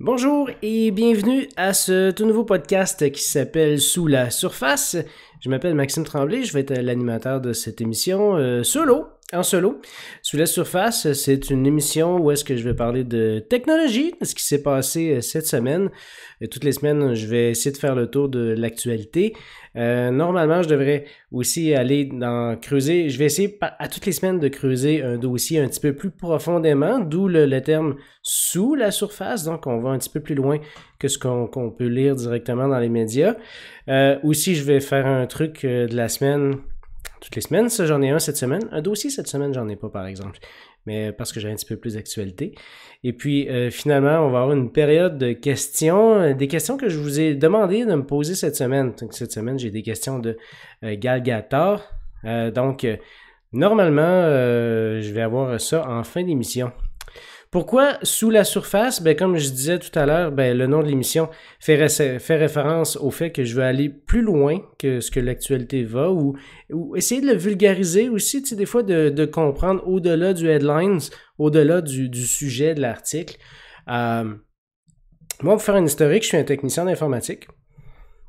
Bonjour et bienvenue à ce tout nouveau podcast qui s'appelle Sous la surface. Je m'appelle Maxime Tremblay, je vais être l'animateur de cette émission euh, solo en solo, sous la surface, c'est une émission où est-ce que je vais parler de technologie, de ce qui s'est passé euh, cette semaine. Et toutes les semaines, je vais essayer de faire le tour de l'actualité. Euh, normalement, je devrais aussi aller dans creuser. Je vais essayer à toutes les semaines de creuser un dossier un petit peu plus profondément, d'où le, terme sous la surface. Donc, on va un petit peu plus loin que ce qu'on peut lire directement dans les médias. Euh, aussi, je vais faire un truc de la semaine toutes les semaines. Ça, j'en ai un cette semaine. Un dossier cette semaine, j'en ai pas, par exemple. Mais parce que j'ai un petit peu plus d'actualité. Et puis, euh, finalement, on va avoir une période de questions. Euh, des questions que je vous ai demandé de me poser cette semaine. Donc, cette semaine, j'ai des questions de euh, Galgator. donc, normalement, je vais avoir ça en fin d'émission. Pourquoi sous la surface? Ben, comme je disais tout à l'heure, ben, le nom de l'émission fait, référence au fait que je veux aller plus loin que ce que l'actualité va ou, essayer de le vulgariser aussi, des fois de, comprendre au-delà du headlines, au-delà du, sujet de l'article. Euh, moi, pour faire un historique, je suis un technicien d'informatique.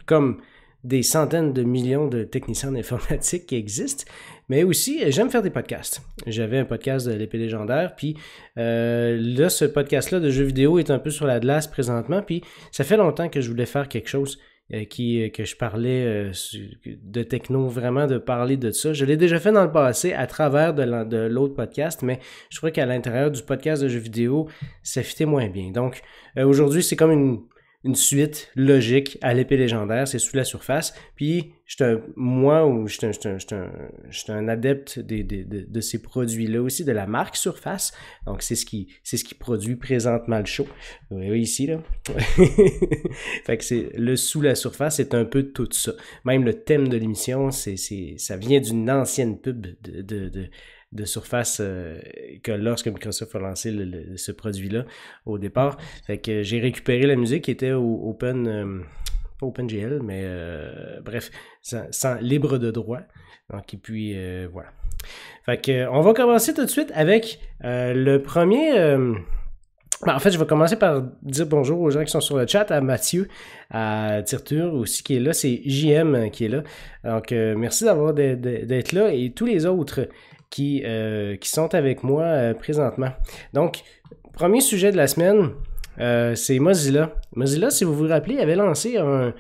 Comme des centaines de millions de techniciens d'informatique qui existent. Mais aussi, euh, j'aime faire des podcasts. J'avais un podcast de l'épée légendaire, puis euh, là, ce podcast-là de jeux vidéo est un peu sur la glace présentement, puis ça fait longtemps que je voulais faire quelque chose euh, qui, que je parlais de techno, vraiment de parler de ça. Je l'ai déjà fait dans le passé à travers de l'autre podcast, mais je crois qu'à l'intérieur du podcast de jeux vidéo, ça fitait moins bien. Donc aujourd'hui, c'est comme une, une suite logique à l'épée légendaire, c'est sous la surface. Puis, moi, j'étais je suis un, adepte de, ces produits-là aussi, de la marque Surface. Donc, c'est ce qui, c'est ce qui produit présente le chaud Oui, ici, là. fait que c'est le sous la surface, c'est un peu tout ça. Même le thème de l'émission, c'est, ça vient d'une ancienne pub de de surface euh, que lorsque Microsoft a lancé ce produit-là au départ. Fait que j'ai récupéré la musique qui était au Open, euh, OpenGL, mais euh, bref, sans, libre de droit. Donc, et puis voilà. Fait que on va commencer tout de suite avec le premier. Ben, en fait, je vais commencer par dire bonjour aux gens qui sont sur le chat, à Mathieu, à Tirture aussi qui est là, c'est JM qui est là. Donc, merci d'avoir d'être là et tous les autres qui, euh, qui sont avec moi euh, présentement. Donc, premier sujet de la semaine, euh, c'est Mozilla. Mozilla, si vous vous rappelez, avait lancé un,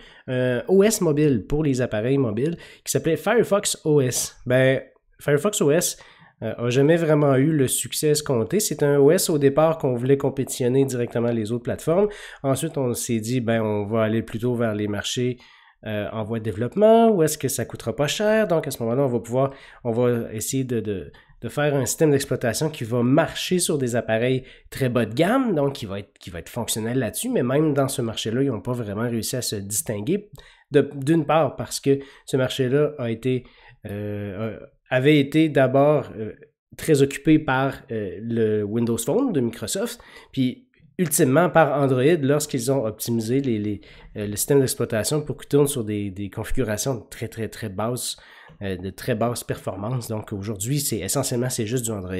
OS mobile pour les appareils mobiles qui s'appelait Firefox OS. Ben, Firefox OS n'a jamais vraiment eu le succès escompté. C'est un OS au départ qu'on voulait compétitionner directement les autres plateformes. Ensuite, on s'est dit, ben, on va aller plutôt vers les marchés euh, en voie de développement ou est-ce que ça coûtera pas cher? Donc, à ce moment-là, on va pouvoir, on va essayer de, faire un système d'exploitation qui va marcher sur des appareils très bas de gamme, donc qui va être, qui va être fonctionnel là-dessus, mais même dans ce marché-là, ils n'ont pas vraiment réussi à se distinguer. D'une part, parce que ce marché-là a été, euh, avait été d'abord euh, très occupé par le Windows Phone de Microsoft, puis ultimement par Android lorsqu'ils ont optimisé les, euh, le système d'exploitation pour qu'il tourne sur des, configurations très très très basses, euh, de très basse performance. Donc aujourd'hui, c'est essentiellement c'est juste du Android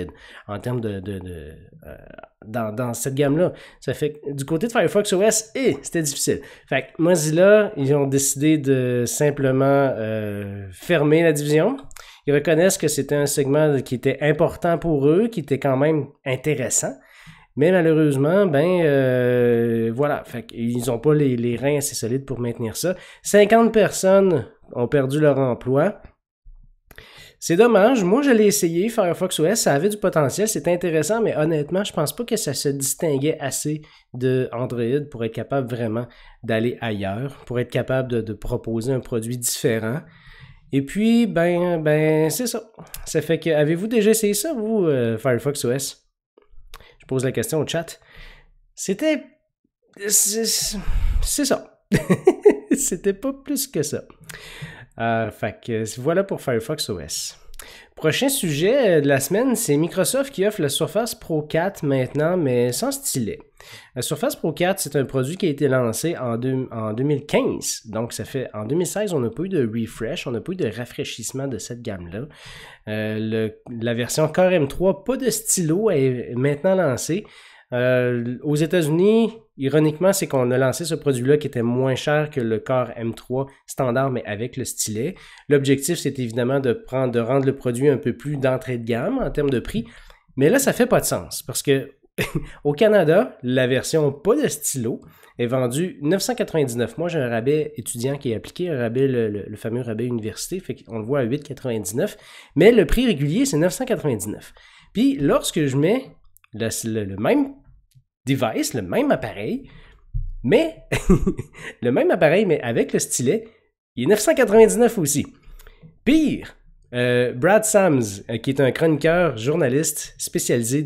en termes de, euh, dans, cette gamme là. Ça fait du côté de Firefox OS et eh, c'était difficile. Fait que Mozilla, ils ont décidé de simplement fermer la division. Ils reconnaissent que c'était un segment qui était important pour eux, qui était quand même intéressant mais malheureusement, ben euh, voilà, fait ils n'ont pas les, reins assez solides pour maintenir ça. 50 personnes ont perdu leur emploi. C'est dommage. Moi, l'ai essayé. Firefox OS. Ça avait du potentiel. C'est intéressant, mais honnêtement, je pense pas que ça se distinguait assez de Android pour être capable vraiment d'aller ailleurs, pour être capable de, proposer un produit différent. Et puis, ben, ben, c'est ça. Ça fait que, avez-vous déjà essayé ça, vous, euh, Firefox OS? pose la question au chat. C'était. C'est ça. C'était pas plus que ça. Euh, fait voilà pour Firefox OS. Prochain sujet euh, de la semaine, c'est Microsoft qui offre la Surface Pro 4 maintenant, mais sans stylet. La Surface Pro 4, c'est un produit qui a été lancé en, 2015. Donc, ça fait en 2016, on n'a pas eu de refresh, on n'a pas eu de rafraîchissement de cette gamme-là. Euh, la version Core M3, pas de stylo, est maintenant lancée. Euh, aux États-Unis, ironiquement, c'est qu'on a lancé ce produit-là qui était moins cher que le Core M3 standard, mais avec le stylet. L'objectif, c'est évidemment de, prendre, de rendre le produit un peu plus d'entrée de gamme en termes de prix. Mais là, ça ne fait pas de sens parce que au Canada, la version pas de stylo est vendue 999. Moi, j'ai un rabais étudiant qui est appliqué, un rabais, le, le fameux rabais université, fait qu'on le voit à 8,99. Mais le prix régulier, c'est 999. Puis lorsque je mets le, même device, le même appareil, mais le même appareil, mais avec le stylet, il est 999 aussi. Pire, euh, Brad Sams, euh, qui est un chroniqueur, journaliste spécialisé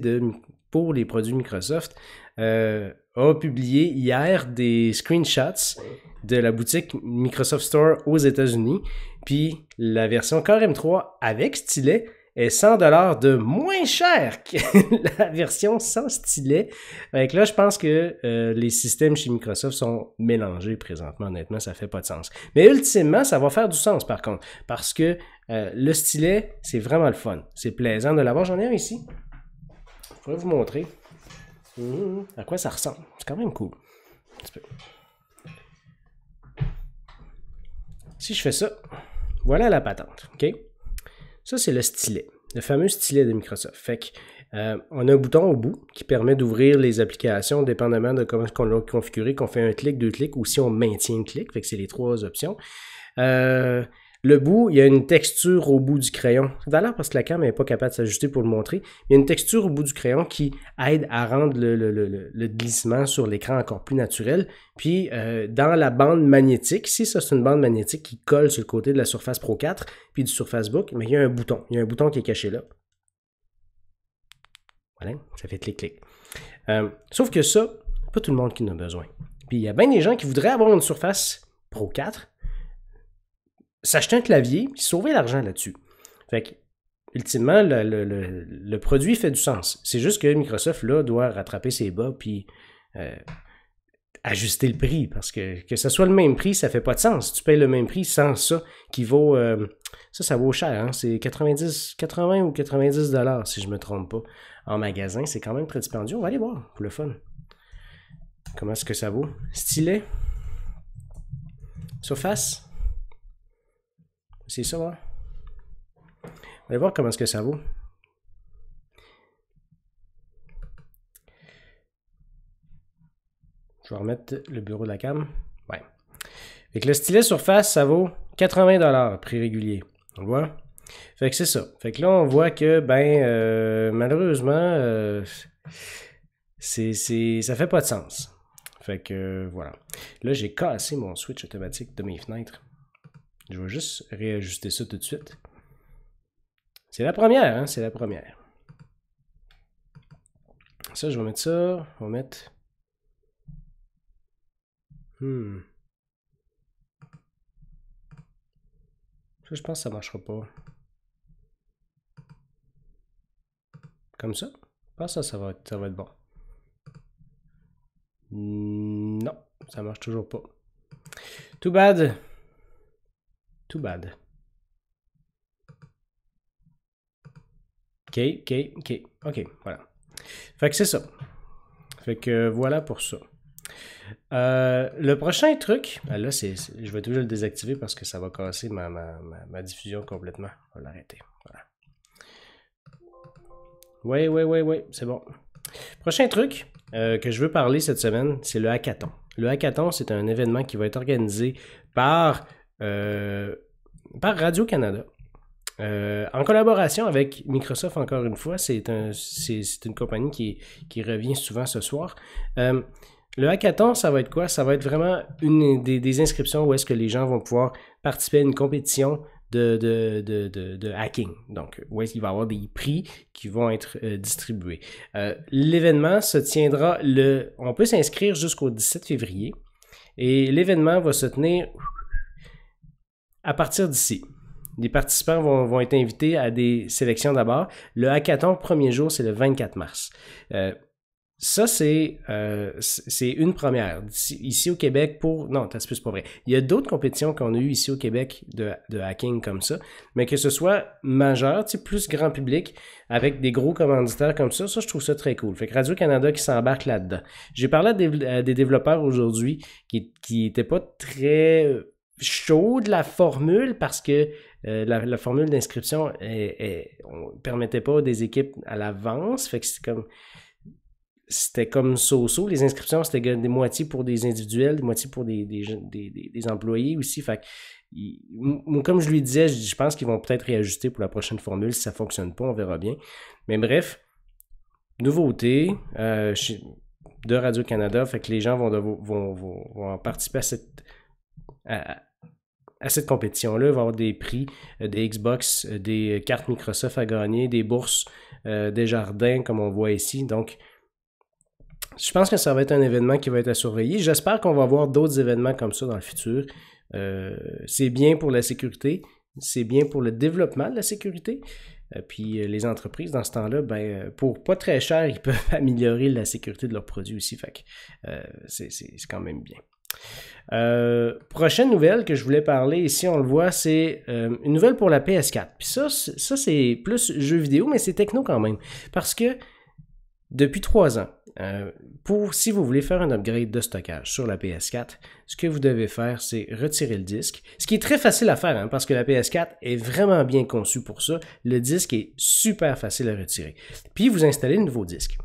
pour les produits Microsoft, euh, a publié hier des screenshots de la boutique Microsoft Store aux États-Unis. Puis la version Core M3 avec stylet est 100 dollars de moins cher que la version sans stylet. Donc là, je pense que euh, les systèmes chez Microsoft sont mélangés présentement. Honnêtement, ça fait pas de sens. Mais ultimement, ça va faire du sens par contre, parce que euh, le stylet, c'est vraiment le fun. C'est plaisant de l'avoir. J'en ai un ici. Je pourrais vous montrer mmh, à quoi ça ressemble. C'est quand même cool. Si je fais ça, voilà la patente. OK? Ça, c'est le stylet, le fameux stylet de Microsoft. Fait que, euh, on a un bouton au bout qui permet d'ouvrir les applications dépendamment de comment on l'a configuré, qu'on fait un clic, deux clics ou si on maintient le clic. Fait que c'est les trois options. Euh, le bout, il y a une texture au bout du crayon. D'ailleurs, parce que la cam n'est pas capable de s'ajuster pour le montrer, il y a une texture au bout du crayon qui aide à rendre le, glissement sur l'écran encore plus naturel. Puis, euh, dans la bande magnétique, si ça c'est une bande magnétique qui colle sur le côté de la Surface Pro 4 puis du Surface Book, mais il y a un bouton. Il y a un bouton qui est caché là. Voilà, ça fait clic-clic. Euh, sauf que ça, pas tout le monde qui en a besoin. Puis, il y a bien des gens qui voudraient avoir une Surface Pro 4 s'acheter un clavier puis sauver l'argent là-dessus. Fait ultimement, le, produit fait du sens. C'est juste que Microsoft, là, doit rattraper ses bas puis euh, ajuster le prix parce que que ce soit le même prix, ça fait pas de sens. Tu payes le même prix sans ça qui vaut. Euh, ça, ça vaut cher. Hein. C'est 90, 80 ou 90 dollars, si je me trompe pas, en magasin. C'est quand même très dispendieux. On va aller voir pour le fun. Comment est-ce que ça vaut? Stylet. Surface. C'est ça, hein? On va voir comment est-ce que ça vaut. Je vais remettre le bureau de la cam. Ouais. Fait que le stylet surface, ça vaut 80$ prix régulier. On voit? Fait que c'est ça. Fait que là, on voit que, ben, euh, malheureusement, ça euh, c'est, ça fait pas de sens. Fait que, euh, voilà. Là, j'ai cassé mon switch automatique de mes fenêtres. Je vais juste réajuster ça tout de suite. C'est la première, hein? C'est la première. Ça, je vais mettre ça. On va mettre... Hmm. je pense que ça marchera pas. Comme ça? Je que ça, ça va être, ça va être bon. Non, ça marche toujours pas. Too bad bad. Ok, ok, ok, ok, voilà. Fait que c'est ça. Fait que voilà pour ça. Euh, le prochain truc, ben là, c'est, je vais toujours le désactiver parce que ça va casser ma, diffusion complètement. On va l'arrêter. ouais ouais ouais oui, c'est bon. Prochain truc euh, que je veux parler cette semaine, c'est le hackathon. Le hackathon, c'est un événement qui va être organisé par euh, par Radio-Canada. Euh, en collaboration avec Microsoft, encore une fois, c'est une compagnie qui, revient souvent ce soir. Euh, le hackathon, ça va être quoi? Ça va être vraiment une des, inscriptions où est-ce que les gens vont pouvoir participer à une compétition de, hacking. Donc, où est-ce qu'il va y avoir des prix qui vont être distribués. L'événement se tiendra le... On peut s'inscrire jusqu'au 17 février. Et l'événement va se tenir à partir d'ici, les participants vont, vont, être invités à des sélections d'abord. Le hackathon, premier jour, c'est le 24 mars. Euh, ça, c'est euh, une première. Ici, au Québec, pour. Non, c'est pas vrai. Il y a d'autres compétitions qu'on a eues ici au Québec de, hacking comme ça, mais que ce soit majeur, plus grand public, avec des gros commanditaires comme ça, ça, je trouve ça très cool. Fait que Radio-Canada qui s'embarque là-dedans. J'ai parlé à des, développeurs aujourd'hui qui n'étaient pas très chaud de la formule parce que euh, la, formule d'inscription, on ne permettait pas des équipes à l'avance. Fait que c'était comme. C'était comme so Les inscriptions, c'était des moitiés pour des individuels, des moitiés pour des, des, des, employés aussi. Fait comme je lui disais, je, pense qu'ils vont peut-être réajuster pour la prochaine formule. Si ça ne fonctionne pas, on verra bien. Mais bref, nouveauté euh, de Radio-Canada. Fait que les gens vont, devoir, vont, vont participer à cette à, cette compétition-là. Il va y avoir des prix, euh, des Xbox, euh, des euh, cartes Microsoft à gagner, des bourses, des jardins, comme on voit ici. Donc, je pense que ça va être un événement qui va être à surveiller. J'espère qu'on va voir d'autres événements comme ça dans le futur. c'est bien pour la sécurité, c'est bien pour le développement de la sécurité. puis les entreprises, dans ce temps-là, ben, pour pas très cher, ils peuvent améliorer la sécurité de leurs produits aussi. c'est quand même bien. Euh, prochaine nouvelle que je voulais parler ici, on le voit, c'est euh, une nouvelle pour la PS4. Puis ça, ça c'est plus jeu vidéo, mais c'est techno quand même. Parce que depuis trois ans, euh, pour si vous voulez faire un upgrade de stockage sur la PS4, ce que vous devez faire, c'est retirer le disque. Ce qui est très facile à faire, hein, parce que la PS4 est vraiment bien conçue pour ça. Le disque est super facile à retirer. Puis vous installez le nouveau disque.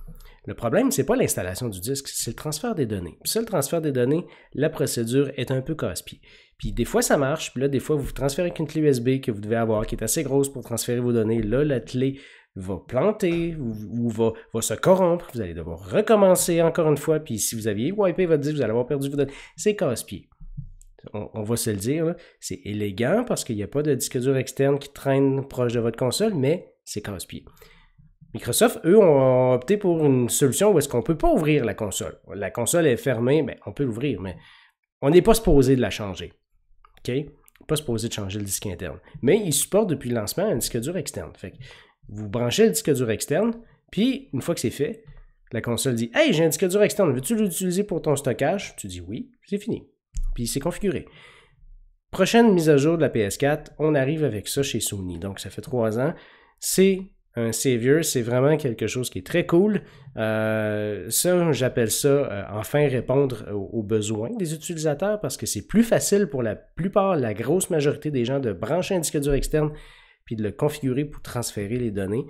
Le problème, ce n'est pas l'installation du disque, c'est le transfert des données. Puis ça, le transfert des données, la procédure est un peu casse-pied. Puis des fois, ça marche, puis là, des fois, vous transférez une clé USB que vous devez avoir, qui est assez grosse pour transférer vos données. Là, la clé va planter ou, va, se corrompre. Vous allez devoir recommencer encore une fois. Puis si vous aviez wipé votre disque, vous allez avoir perdu vos données. C'est casse-pied. On, va se le dire, c'est élégant parce qu'il n'y a pas de disque dur externe qui traîne proche de votre console, mais c'est casse-pied. Microsoft, eux, ont opté pour une solution où est-ce qu'on ne peut pas ouvrir la console. La console est fermée, mais ben, on peut l'ouvrir, mais on n'est pas supposé de la changer. OK? Pas supposé de changer le disque interne. Mais ils supportent depuis le lancement un disque dur externe. Fait que vous branchez le disque dur externe, puis une fois que c'est fait, la console dit Hey, j'ai un disque dur externe, veux-tu l'utiliser pour ton stockage Tu dis oui, c'est fini. Puis c'est configuré. Prochaine mise à jour de la PS4, on arrive avec ça chez Sony. Donc ça fait trois ans. C'est un savior, c'est vraiment quelque chose qui est très cool. Euh, ça, j'appelle ça euh, enfin répondre aux, besoins des utilisateurs parce que c'est plus facile pour la plupart, la grosse majorité des gens de brancher un disque dur externe puis de le configurer pour transférer les données.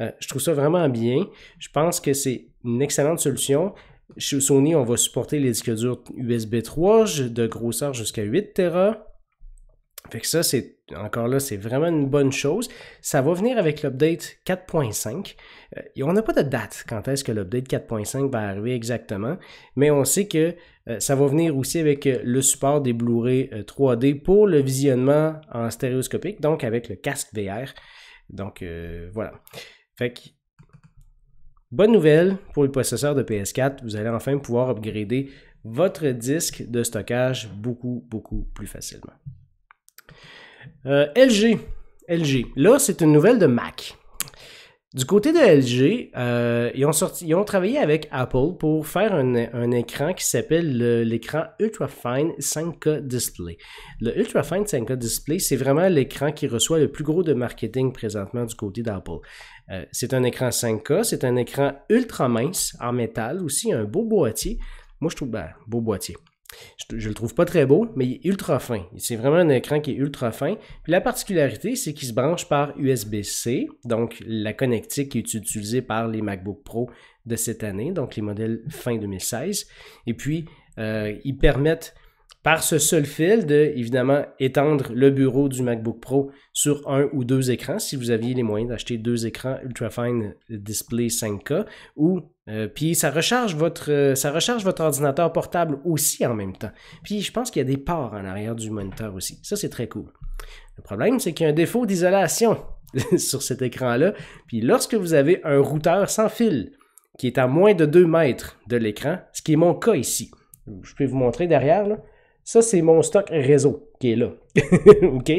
Euh, je trouve ça vraiment bien. Je pense que c'est une excellente solution. Chez Sony, on va supporter les disques durs USB 3 de grosseur jusqu'à 8 Tera. Fait que ça, c'est encore là, c'est vraiment une bonne chose. Ça va venir avec l'update 4.5. Euh, on n'a pas de date quand est-ce que l'update 4.5 va arriver exactement, mais on sait que euh, ça va venir aussi avec euh, le support des Blu-ray 3D pour le visionnement en stéréoscopique, donc avec le casque VR. Donc voilà. Fait bonne nouvelle pour le processeur de PS4, vous allez enfin pouvoir upgrader votre disque de stockage beaucoup, beaucoup plus facilement. Euh, LG. LG. Là, c'est une nouvelle de Mac. Du côté de LG, euh, ils, ont sorti, ils ont travaillé avec Apple pour faire un, écran qui s'appelle l'écran Ultra Fine 5K Display. Le Ultra Fine 5K Display, c'est vraiment l'écran qui reçoit le plus gros de marketing présentement du côté d'Apple. Euh, c'est un écran 5K, c'est un écran ultra mince en métal, aussi un beau boîtier. Moi, je trouve un ben, beau boîtier. Je, le trouve pas très beau, mais il est ultra fin. C'est vraiment un écran qui est ultra fin. la particularité, c'est qu'il se branche par USB-C, donc la connectique qui est utilisée par les MacBook Pro de cette année, donc les modèles fin 2016. Et puis, euh, ils permettent par ce seul fil de, évidemment, étendre le bureau du MacBook Pro sur un ou deux écrans, si vous aviez les moyens d'acheter deux écrans Ultra Fine Display 5K, ou euh, puis euh, ça recharge, votre, ordinateur portable aussi en même temps. Puis je pense qu'il y a des ports en arrière du moniteur aussi. Ça, c'est très cool. Le problème, c'est qu'il y a un défaut d'isolation sur cet écran-là. Puis lorsque vous avez un routeur sans fil qui est à moins de 2 mètres de l'écran, ce qui est mon cas ici, je peux vous montrer derrière, ça, c'est mon stock réseau qui est là. OK?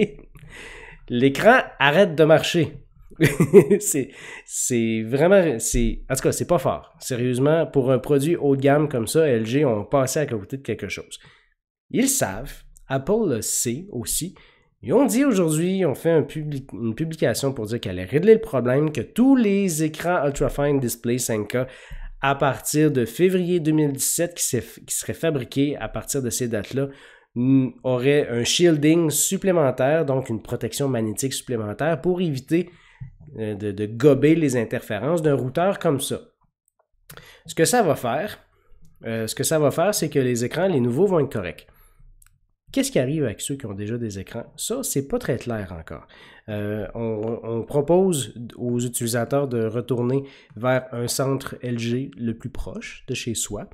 L'écran arrête de marcher. c'est vraiment. En tout cas, c'est pas fort. Sérieusement, pour un produit haut de gamme comme ça, LG ont passé à côté de quelque chose. Ils savent. Apple le sait aussi. Ils ont dit aujourd'hui, ils ont fait une publication pour dire qu'elle allait régler le problème, que tous les écrans ultra fine Display 5K à partir de février 2017 qui, qui seraient fabriqués à partir de ces dates-là auraient un shielding supplémentaire, donc une protection magnétique supplémentaire pour éviter euh, de, gober les interférences d'un routeur comme ça. Ce que ça va faire, euh, ce que ça va faire, c'est que les écrans, les nouveaux, vont être corrects. Qu'est-ce qui arrive avec ceux qui ont déjà des écrans? Ça, c'est pas très clair encore. Euh, on, propose aux utilisateurs de retourner vers un centre LG le plus proche de chez soi.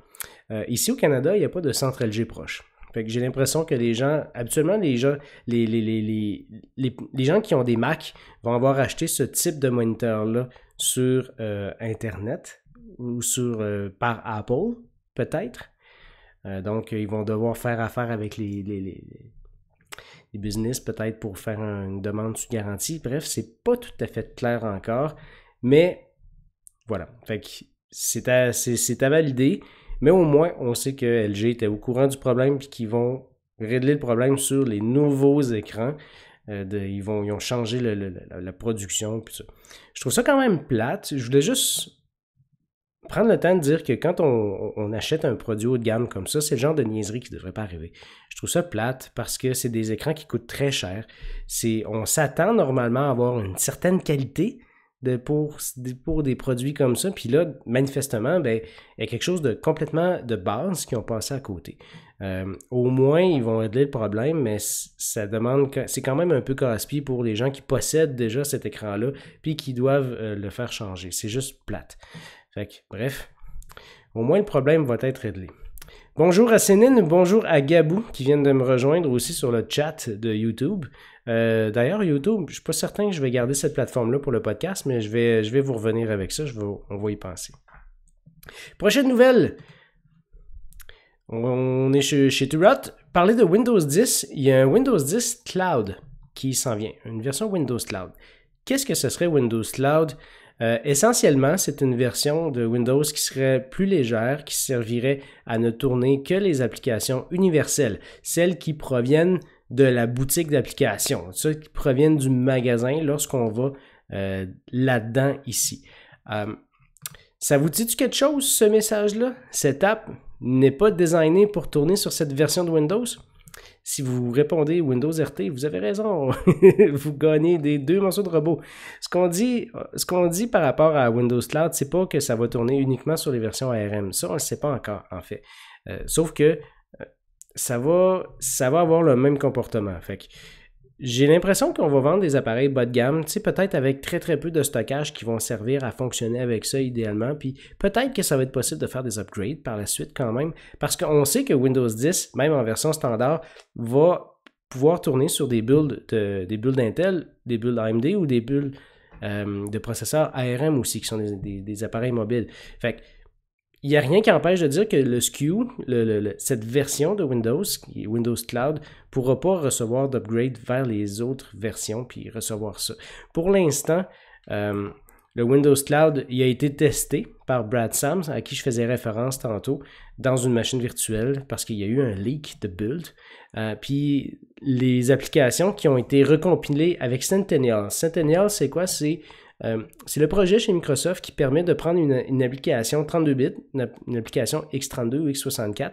ici au Canada, il n'y a pas de centre LG proche j'ai l'impression que les gens, habituellement, les gens, les, gens qui ont des Mac vont avoir acheté ce type de moniteur-là sur euh, Internet ou sur, euh, par Apple, peut-être. Euh, donc, ils vont devoir faire affaire avec les, les business peut-être pour faire une demande sous garantie. Bref, c'est pas tout à fait clair encore, mais voilà. Fait c'est à valider. Mais au moins, on sait que LG était au courant du problème et qu'ils vont régler le problème sur les nouveaux écrans. Euh, ils, vont, ont changé la, production. Je trouve ça quand même plate. Je voulais juste prendre le temps de dire que quand on, on, achète un produit haut de gamme comme ça, c'est le genre de niaiserie qui ne devrait pas arriver. Je trouve ça plate parce que c'est des écrans qui coûtent très cher. On s'attend normalement à avoir une certaine qualité pour, pour des produits comme ça. Puis là, manifestement, ben, il y a quelque chose de complètement de base qui ont passé à côté. Euh, au moins, ils vont régler le problème, mais ça demande. C'est quand même un peu casse-pied pour les gens qui possèdent déjà cet écran-là, puis qui doivent euh, le faire changer. C'est juste plate. Fait bref, au moins le problème va être réglé. Bonjour à Céline, bonjour à Gabou qui viennent de me rejoindre aussi sur le chat de YouTube. Euh, d'ailleurs, YouTube, je ne suis pas certain que je vais garder cette plateforme-là pour le podcast, mais je vais, je vais vous revenir avec ça. Je on va y penser. Prochaine nouvelle. On est chez, Turot. Parler de Windows 10, il y a un Windows 10 Cloud qui s'en vient, une version Windows Cloud. Qu'est-ce que ce serait Windows Cloud? Euh, essentiellement, c'est une version de Windows qui serait plus légère, qui servirait à ne tourner que les applications universelles, celles qui proviennent de la boutique d'application, ceux qui proviennent du magasin lorsqu'on va euh, là-dedans ici. Euh, ça vous dit quelque chose, ce message-là? Cette app n'est pas designée pour tourner sur cette version de Windows? Si vous répondez Windows RT, vous avez raison. vous gagnez des deux morceaux de robot. Ce qu'on dit, ce qu'on dit par rapport à Windows Cloud, c'est pas que ça va tourner uniquement sur les versions ARM. Ça, on ne le sait pas encore, en fait. Euh, sauf que ça va, avoir le même comportement. Fait j'ai l'impression qu'on va vendre des appareils bas de gamme, tu peut-être avec très très peu de stockage qui vont servir à fonctionner avec ça idéalement. Puis peut-être que ça va être possible de faire des upgrades par la suite quand même, parce qu'on sait que Windows 10, même en version standard, va pouvoir tourner sur des builds des builds d'Intel, des builds AMD ou des builds euh, de processeurs ARM aussi, qui sont des, appareils mobiles. Fait il n'y a rien qui empêche de dire que le SKU, cette version de Windows, Windows Cloud, ne pourra pas recevoir d'upgrade vers les autres versions puis recevoir ça. Pour l'instant, euh, le Windows Cloud il a été testé par Brad Sams, à qui je faisais référence tantôt, dans une machine virtuelle parce qu'il y a eu un leak de build. Euh, puis les applications qui ont été recompilées avec Centennial. Centennial, c'est quoi C'est euh, c'est le projet chez Microsoft qui permet de prendre une, application 32 bits, une, application X32 ou X64,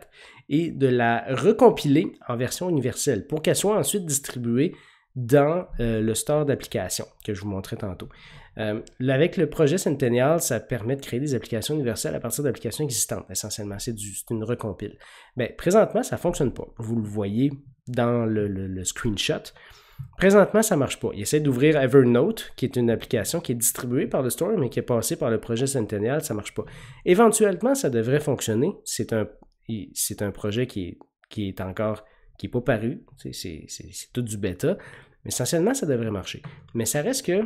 et de la recompiler en version universelle pour qu'elle soit ensuite distribuée dans euh, le store d'applications que je vous montrais tantôt. Euh, avec le projet Centennial, ça permet de créer des applications universelles à partir d'applications existantes, essentiellement. C'est une recompile. Mais ben, présentement, ça ne fonctionne pas. Vous le voyez dans le screenshot. Présentement, ça ne marche pas. Il essaie d'ouvrir Evernote, qui est une application qui est distribuée par le store, mais qui est passée par le projet Centennial, ça ne marche pas. Éventuellement, ça devrait fonctionner. C'est un, c'est un projet qui qui est encore, qui n'est pas paru. C'est, c'est, tout du bêta. Mais essentiellement, ça devrait marcher. Mais ça reste que,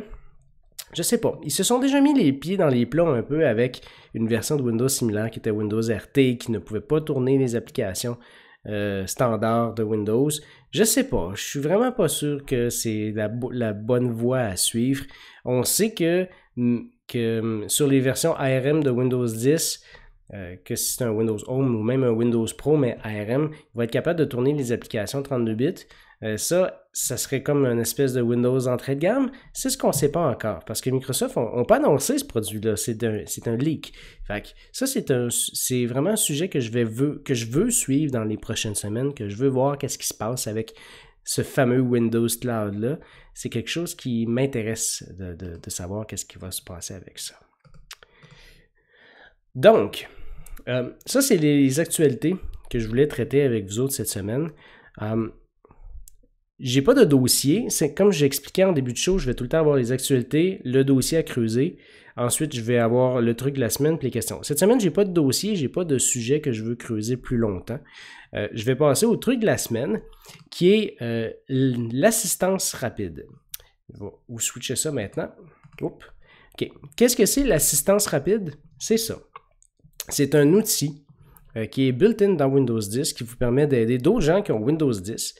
je sais pas. Ils se sont déjà mis les pieds dans les plombs un peu avec une version de Windows similaire qui était Windows RT, qui ne pouvait pas tourner les applications euh, standard de Windows. Je sais pas, je suis vraiment pas sûr que c'est la, la, bonne voie à suivre. On sait que, mm, que mm, sur les versions ARM de Windows 10, euh, que si c'est un Windows Home ou même un Windows Pro, mais ARM, il va être capable de tourner les applications 32 bits. Euh, ça, ça serait comme une espèce de Windows entrée de gamme. C'est ce qu'on ne sait pas encore parce que Microsoft n'a pas annoncé ce produit-là. C'est un, un, leak. Fait ça, c'est vraiment un sujet que je, vais veux, que je veux suivre dans les prochaines semaines, que je veux voir qu'est-ce qui se passe avec ce fameux Windows Cloud-là. C'est quelque chose qui m'intéresse de, de savoir qu'est-ce qui va se passer avec ça. Donc, euh, ça, c'est les actualités que je voulais traiter avec vous autres cette semaine. Je euh, j'ai pas de dossier. C'est comme j'expliquais en début de show, je vais tout le temps avoir les actualités, le dossier à creuser. Ensuite, je vais avoir le truc de la semaine puis les questions. Cette semaine, j'ai pas de dossier, j'ai pas de sujet que je veux creuser plus longtemps. Euh, je vais passer au truc de la semaine, qui est l'assistance rapide. Je vais vous switcher ça maintenant. OK. Qu'est-ce que c'est l'assistance rapide? C'est ça. C'est un outil euh, qui est built-in dans Windows 10 qui vous permet d'aider d'autres gens qui ont Windows 10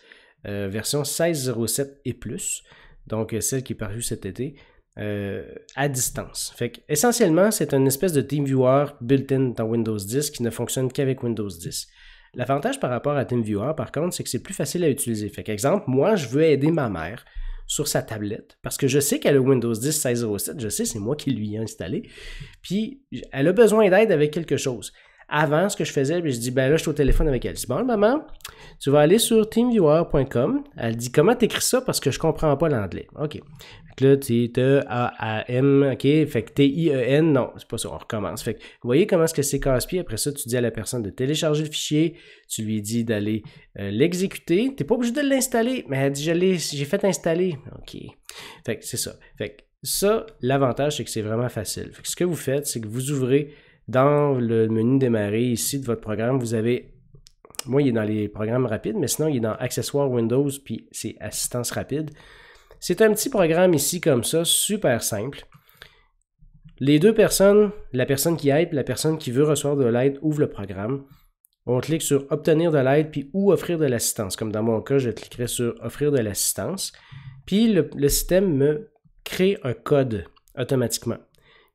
euh, version 16.07 et plus, donc euh, celle qui est parue cet été, à distance. Fait essentiellement, c'est une espèce de TeamViewer built-in dans Windows 10 qui ne fonctionne qu'avec Windows 10. L'avantage par rapport à TeamViewer, par contre, c'est que c'est plus facile à utiliser. Fait exemple, moi, je veux aider ma mère sur sa tablette. Parce que je sais qu'elle a Windows 10 1607, je sais, c'est moi qui lui ai installé. Puis elle a besoin d'aide avec quelque chose. Avant, ce que je faisais, je dis, ben là, je suis au téléphone avec elle. Je dis, bon, maman, tu vas aller sur teamviewer.com. Elle dit, comment t'écris ça parce que je comprends pas l'anglais. OK. Fait que là, T-A-A-M, e OK. Fait que T-I-E-N, non, c'est pas ça, on recommence. Fait que vous voyez comment est-ce que c'est casse-pied. Après ça, tu dis à la personne de télécharger le fichier. Tu lui dis d'aller l'exécuter, l'exécuter. T'es pas obligé de l'installer, mais elle dit, j'ai fait installer. OK. Fait que c'est ça. Fait que ça, l'avantage, c'est que c'est vraiment facile. Fait que ce que vous faites, c'est que vous ouvrez dans le menu démarrer ici de votre programme, vous avez, moi il est dans les programmes rapides, mais sinon il est dans accessoires Windows, puis c'est assistance rapide. C'est un petit programme ici comme ça, super simple. Les deux personnes, la personne qui aide, la personne qui veut recevoir de l'aide, ouvre le programme. On clique sur obtenir de l'aide puis ou offrir de l'assistance. Comme dans mon cas, je cliquerai sur offrir de l'assistance. Puis le système me crée un code automatiquement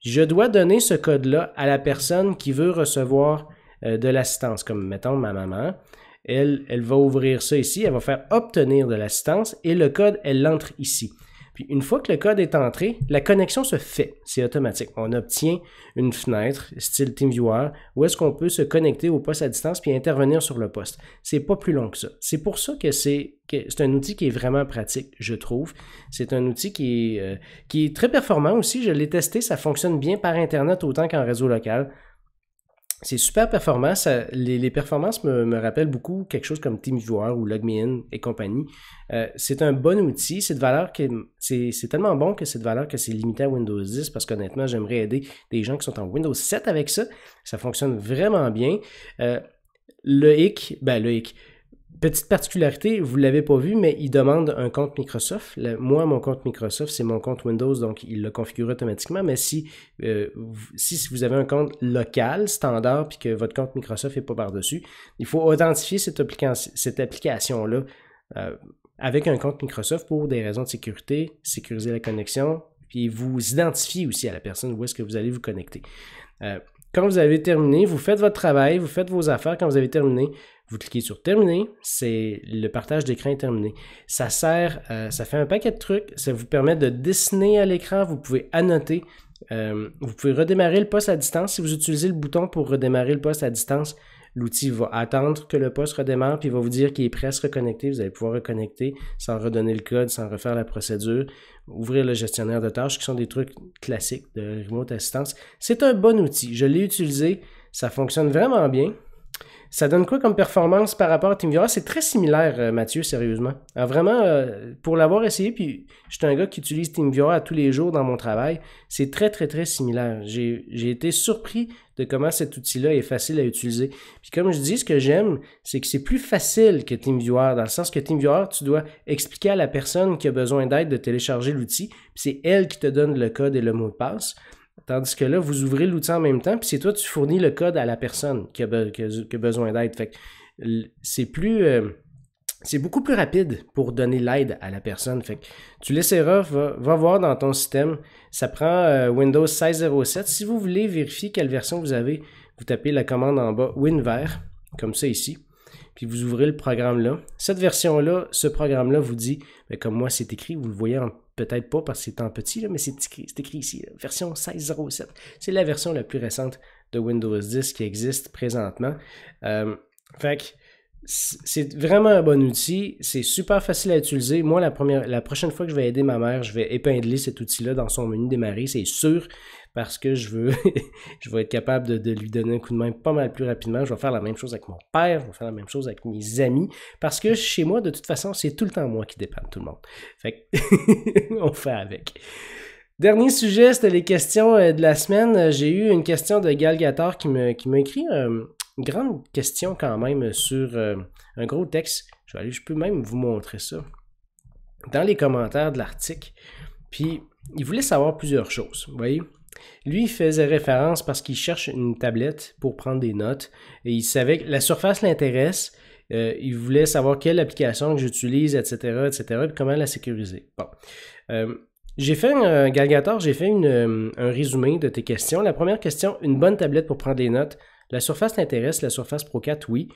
je dois donner ce code-là à la personne qui veut recevoir euh, de l'assistance, comme mettons ma maman. Elle, elle va ouvrir ça ici, elle va faire obtenir de l'assistance et le code, elle l'entre ici une fois que le code est entré, la connexion se fait. C'est automatique. On obtient une fenêtre style TeamViewer où est-ce qu'on peut se connecter au poste à distance puis intervenir sur le poste. C'est pas plus long que ça. C'est pour ça que c'est c'est un outil qui est vraiment pratique, je trouve. C'est un outil qui est, euh, qui est très performant aussi. Je l'ai testé, ça fonctionne bien par Internet autant qu'en réseau local c'est super performance. les, performances me, rappellent beaucoup quelque chose comme TeamViewer ou LogMeIn et compagnie. Euh, c'est un bon outil. C'est de valeur que c'est tellement bon que c'est de valeur que c'est limité à Windows 10 parce qu'honnêtement, j'aimerais aider des gens qui sont en Windows 7 avec ça. Ça fonctionne vraiment bien. Euh, le hic, ben le hic, Petite particularité, vous ne l'avez pas vu, mais il demande un compte Microsoft. moi, mon compte Microsoft, c'est mon compte Windows, donc il le configure automatiquement. Mais si, euh, si vous avez un compte local, standard, puis que votre compte Microsoft n'est pas par-dessus, il faut authentifier cette, cette application-là euh, avec un compte Microsoft pour des raisons de sécurité, sécuriser la connexion, puis vous identifier aussi à la personne où est-ce que vous allez vous connecter. Euh, quand vous avez terminé, vous faites votre travail, vous faites vos affaires. Quand vous avez terminé, vous cliquez sur Terminer, c'est le partage d'écran est terminé. Ça sert, euh, ça fait un paquet de trucs, ça vous permet de dessiner à l'écran, vous pouvez annoter, euh, vous pouvez redémarrer le poste à distance. Si vous utilisez le bouton pour redémarrer le poste à distance, l'outil va attendre que le poste redémarre, puis il va vous dire qu'il est prêt à se reconnecter. Vous allez pouvoir reconnecter sans redonner le code, sans refaire la procédure, ouvrir le gestionnaire de tâches, qui sont des trucs classiques de remote assistance. C'est un bon outil. Je l'ai utilisé, ça fonctionne vraiment bien. Ça donne quoi comme performance par rapport à TeamViewer? C'est très similaire, euh, Mathieu, sérieusement. Ah, vraiment, euh, pour l'avoir essayé, puis je suis un gars qui utilise TeamViewer à tous les jours dans mon travail, c'est très, très, très similaire. J'ai été surpris de comment cet outil-là est facile à utiliser. Puis comme je dis, ce que j'aime, c'est que c'est plus facile que TeamViewer, dans le sens que TeamViewer, tu dois expliquer à la personne qui a besoin d'aide de télécharger l'outil, puis c'est elle qui te donne le code et le mot de passe. Tandis que là, vous ouvrez l'outil en même temps, puis c'est toi, tu fournis le code à la personne qui a, besoin d'aide. c'est plus. Euh, c'est beaucoup plus rapide pour donner l'aide à la personne. tu laisseras, va, voir dans ton système. Ça prend euh, Windows 1607. Si vous voulez vérifier quelle version vous avez, vous tapez la commande en bas WinVer, comme ça ici. Puis vous ouvrez le programme là. Cette version-là, ce programme-là vous dit, ben, comme moi c'est écrit, vous le voyez en peut-être pas parce que c'est en petit, mais c'est écrit, ici, version 16.07. C'est la version la plus récente de Windows 10 qui existe présentement. Euh, fait c'est vraiment un bon outil. C'est super facile à utiliser. Moi, la, première, la prochaine fois que je vais aider ma mère, je vais épingler cet outil-là dans son menu démarrer, c'est sûr, parce que je veux je vais être capable de, lui donner un coup de main pas mal plus rapidement. Je vais faire la même chose avec mon père, je vais faire la même chose avec mes amis, parce que chez moi, de toute façon, c'est tout le temps moi qui dépanne tout le monde. Fait on fait avec. Dernier sujet, c'était les questions euh, de la semaine. J'ai eu une question de Galgator qui m'a écrit. Euh, une grande question quand même sur euh, un gros texte. Je, peux même vous montrer ça dans les commentaires de l'article. Puis, il voulait savoir plusieurs choses. Vous voyez, lui, il faisait référence parce qu'il cherche une tablette pour prendre des notes et il savait que la surface l'intéresse. Euh, il voulait savoir quelle application que j'utilise, etc., etc., et comment la sécuriser. Bon. Euh, j'ai fait, un, Galgator, j'ai fait un résumé de tes questions. La première question, une bonne tablette pour prendre des notes. La surface t'intéresse, la surface Pro 4, oui.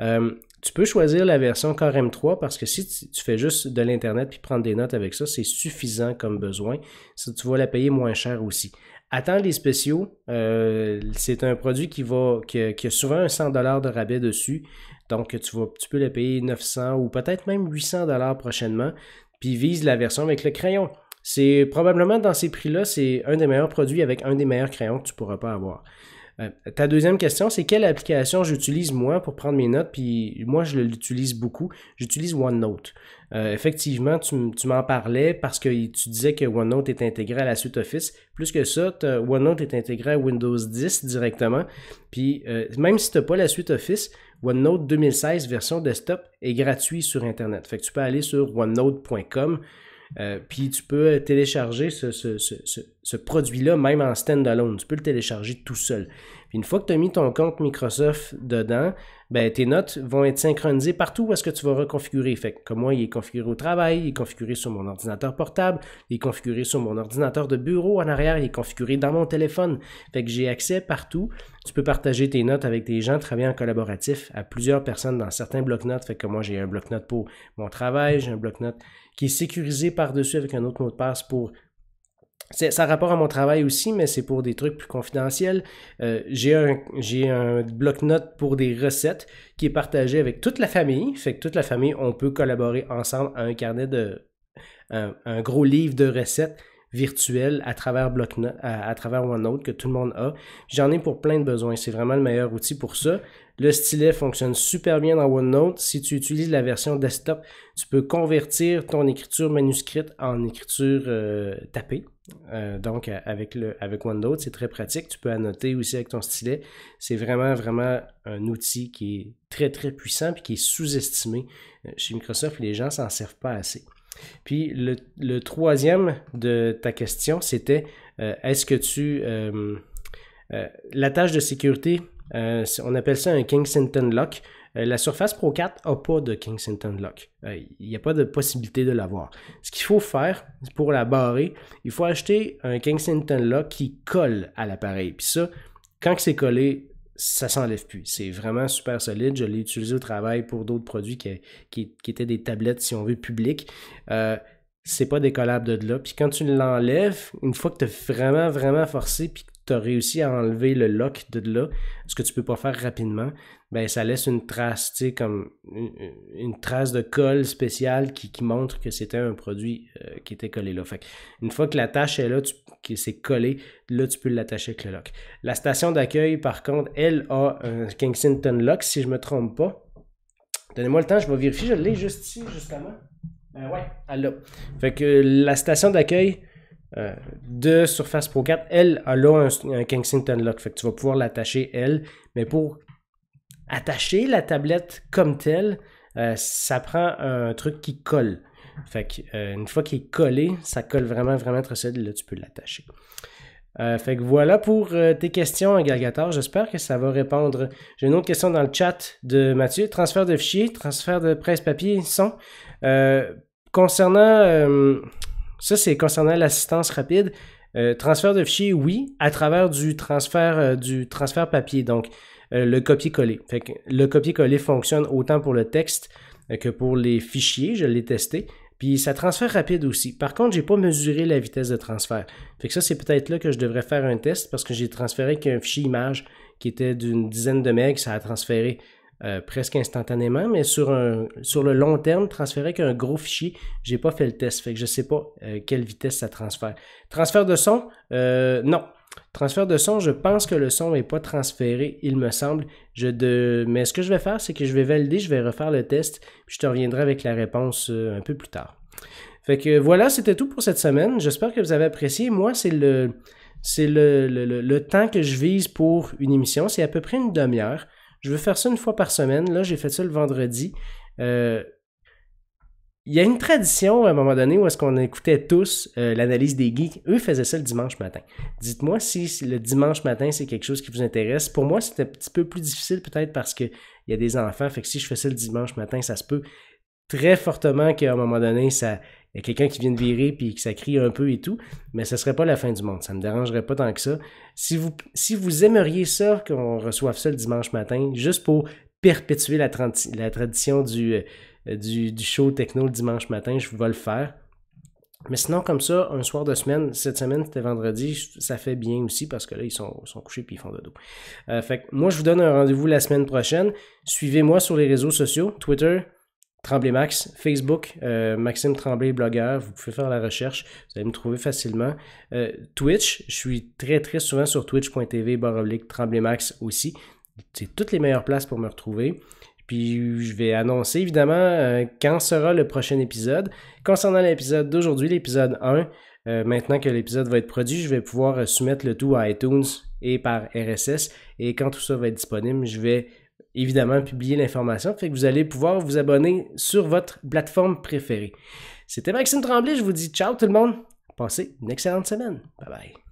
Euh, tu peux choisir la version Core M3 parce que si tu fais juste de l'Internet puis prendre des notes avec ça, c'est suffisant comme besoin. Si tu vas la payer moins cher aussi. Attends les spéciaux. Euh, c'est un produit qui, va, qui, a souvent un 100 de rabais dessus. Donc, tu, vas, tu peux le payer 900 ou peut-être même 800 prochainement. Puis vise la version avec le crayon. C'est probablement dans ces prix-là, c'est un des meilleurs produits avec un des meilleurs crayons que tu pourras pas avoir ta deuxième question, c'est quelle application j'utilise moi pour prendre mes notes, puis moi je l'utilise beaucoup. J'utilise OneNote. Euh, effectivement, tu, m'en parlais parce que tu disais que OneNote est intégré à la suite Office. Plus que ça, OneNote est intégré à Windows 10 directement. Puis euh, même si tu n'as pas la suite Office, OneNote 2016 version desktop est gratuit sur Internet. Fait que tu peux aller sur onenote.com euh, puis tu peux euh, télécharger ce, produit-là même en standalone. Tu peux le télécharger tout seul. une fois que tu as mis ton compte Microsoft dedans, ben, tes notes vont être synchronisées partout où est-ce que tu vas reconfigurer. Fait comme moi, il est configuré au travail, il est configuré sur mon ordinateur portable, il est configuré sur mon ordinateur de bureau en arrière, il est configuré dans mon téléphone. Fait que j'ai accès partout. Tu peux partager tes notes avec des gens, travaillant en collaboratif à plusieurs personnes dans certains blocs-notes. Fait que moi, j'ai un bloc-notes pour mon travail, j'ai un bloc-notes qui est sécurisé par-dessus avec un autre mot de passe pour ça a rapport à mon travail aussi, mais c'est pour des trucs plus confidentiels. Euh, j'ai un, j'ai un bloc-notes pour des recettes qui est partagé avec toute la famille. Fait que toute la famille, on peut collaborer ensemble à un carnet de. un, gros livre de recettes virtuelles à travers bloc-notes, à, travers OneNote que tout le monde a. J'en ai pour plein de besoins. C'est vraiment le meilleur outil pour ça. Le stylet fonctionne super bien dans OneNote. Si tu utilises la version desktop, tu peux convertir ton écriture manuscrite en écriture euh, tapée euh, donc, avec, le, avec OneNote, c'est très pratique. Tu peux annoter aussi avec ton stylet. C'est vraiment, vraiment un outil qui est très, très puissant et qui est sous-estimé. Euh, chez Microsoft, les gens s'en servent pas assez. Puis, le, troisième de ta question, c'était euh, est-ce que tu. la tâche de sécurité, on appelle ça un Kensington Lock. Euh, la Surface Pro 4 n'a pas de Kingston Lock. Euh, il n'y a pas de possibilité de l'avoir. Ce qu'il faut faire pour la barrer, il faut acheter un Kingston Lock qui colle à l'appareil. Puis ça, quand c'est collé, ça s'enlève plus. C'est vraiment super solide. Je l'ai utilisé au travail pour d'autres produits qui, étaient des tablettes, si on veut, publiques. Ce euh, c'est pas décollable de là. Puis quand tu l'enlèves, une fois que tu as vraiment, vraiment forcé, puis tu as réussi à enlever le lock de là, ce que tu peux pas faire rapidement, ben ça laisse une trace, tu sais, comme une, trace de colle spéciale qui, montre que c'était un produit euh, qui était collé là. Fait une fois que la tâche est là, qui s'est collé là tu peux l'attacher avec le lock. La station d'accueil, par contre, elle a un Kensington lock, si je me trompe pas. Donnez-moi le temps, je vais vérifier, je l'ai juste ici, justement. Euh, ouais, elle Fait que la station d'accueil euh, de Surface Pro 4, elle a là un, Kensington Lock. Fait que tu vas pouvoir l'attacher, elle. Mais pour attacher la tablette comme telle, euh, ça prend un truc qui colle. Fait que, euh, une fois qu'il est collé, ça colle vraiment, vraiment très solide. Là, tu peux l'attacher. fait que voilà pour tes questions, Galgator. J'espère que ça va répondre. J'ai une autre question dans le chat de Mathieu. Transfert de fichiers, transfert de presse papier, son. concernant ça, c'est concernant l'assistance rapide. Euh, transfert de fichiers, oui, à travers du transfert, euh, du transfert papier, donc euh, le copier-coller. le copier-coller fonctionne autant pour le texte que pour les fichiers, je l'ai testé. Puis ça transfère rapide aussi. Par contre, j'ai pas mesuré la vitesse de transfert. Fait que ça, c'est peut-être là que je devrais faire un test parce que j'ai transféré qu'un fichier image qui était d'une dizaine de megs, ça a transféré euh, presque instantanément, mais sur, un, sur le long terme, transférer un gros fichier, je n'ai pas fait le test, fait que je ne sais pas euh, quelle vitesse ça transfère. Transfert de son, euh, non. Transfert de son, je pense que le son n'est pas transféré, il me semble. Je de... Mais ce que je vais faire, c'est que je vais valider, je vais refaire le test, puis je te reviendrai avec la réponse un peu plus tard. Fait que voilà, c'était tout pour cette semaine. J'espère que vous avez apprécié. Moi, c'est le, c'est le, le temps que je vise pour une émission. C'est à peu près une demi-heure. Je veux faire ça une fois par semaine. Là, j'ai fait ça le vendredi. Euh, il y a une tradition à un moment donné où est-ce qu'on écoutait tous euh, l'analyse des geeks. Eux faisaient ça le dimanche matin. Dites-moi si le dimanche matin, c'est quelque chose qui vous intéresse. Pour moi, c'était un petit peu plus difficile peut-être parce qu'il y a des enfants. Fait que si je fais ça le dimanche matin, ça se peut très fortement qu'à un moment donné, ça, il y a quelqu'un qui vient de virer puis que ça crie un peu et tout, mais ce ne serait pas la fin du monde. Ça ne me dérangerait pas tant que ça. Si vous, si vous aimeriez ça, qu'on reçoive ça le dimanche matin, juste pour perpétuer la, la tradition euh, du, du, show techno le dimanche matin, je vais le faire. Mais sinon, comme ça, un soir de semaine, cette semaine, c'était vendredi, ça fait bien aussi parce que là, ils sont, couchés et ils font dodo. Euh, fait moi, je vous donne un rendez-vous la semaine prochaine. Suivez-moi sur les réseaux sociaux, Twitter, Tremblay Max, Facebook, euh, Maxime Tremblay, blogueur, vous pouvez faire la recherche, vous allez me trouver facilement. Euh, twitch, je suis très très souvent sur twitch.tv, baroblique, Tremblay Max aussi. C'est toutes les meilleures places pour me retrouver. Puis je vais annoncer évidemment euh, quand sera le prochain épisode. Concernant l'épisode d'aujourd'hui, l'épisode 1, maintenant que l'épisode va être produit, je vais pouvoir soumettre le tout à iTunes et par RSS. Et quand tout ça va être disponible, je vais évidemment publier l'information. Fait que vous allez pouvoir vous abonner sur votre plateforme préférée. C'était Maxime Tremblay, je vous dis ciao tout le monde. Passez une excellente semaine. Bye bye.